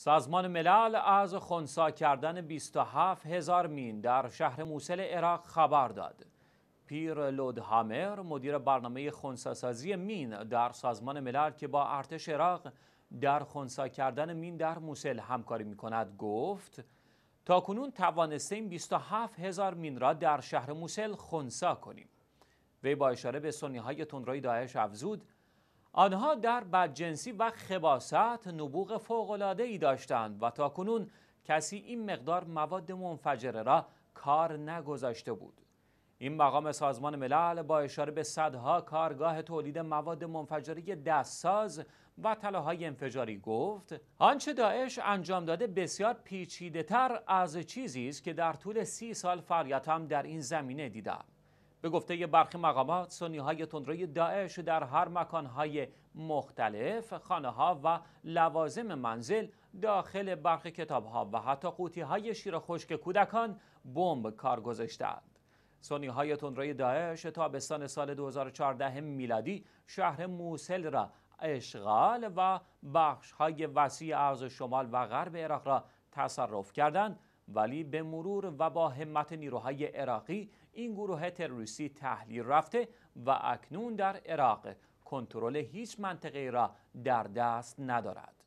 سازمان ملل از خونسا کردن 27 هزار مین در شهر موسل عراق خبر داد. پیر هامر، مدیر برنامه خونساسازی مین در سازمان ملل که با ارتش عراق در خونسا کردن مین در موسل همکاری می کند گفت تا کنون این 27 هزار مین را در شهر موسل خونسا کنیم. وی با اشاره به سنی های تندروی داعش افزود آنها در بدجنسی و خباست نبوغ ای داشتند و تا کنون کسی این مقدار مواد منفجره را کار نگذاشته بود. این مقام سازمان ملل با اشاره به صدها کارگاه تولید مواد منفجره دستساز و طلاهای انفجاری گفت آنچه داعش انجام داده بسیار پیچیده تر از چیزی است که در طول سی سال فعالیتم در این زمینه دیدم به گفته برخی مقامات سنی های تندروی داعش در هر مکان های مختلف خانه ها و لوازم منزل داخل برخی کتاب ها و حتی قوطی های شیر خشک کودکان بمب کار گذاشتند سنی های تندروی داعش تابستان سال 2014 میلادی شهر موسل را اشغال و بخش های وسیع از شمال و غرب عراق را تصرف کردند ولی به مرور و با همت نیروهای عراقی این گروه تروریستی تحلیل رفته و اکنون در عراق کنترل هیچ منطقه را در دست ندارد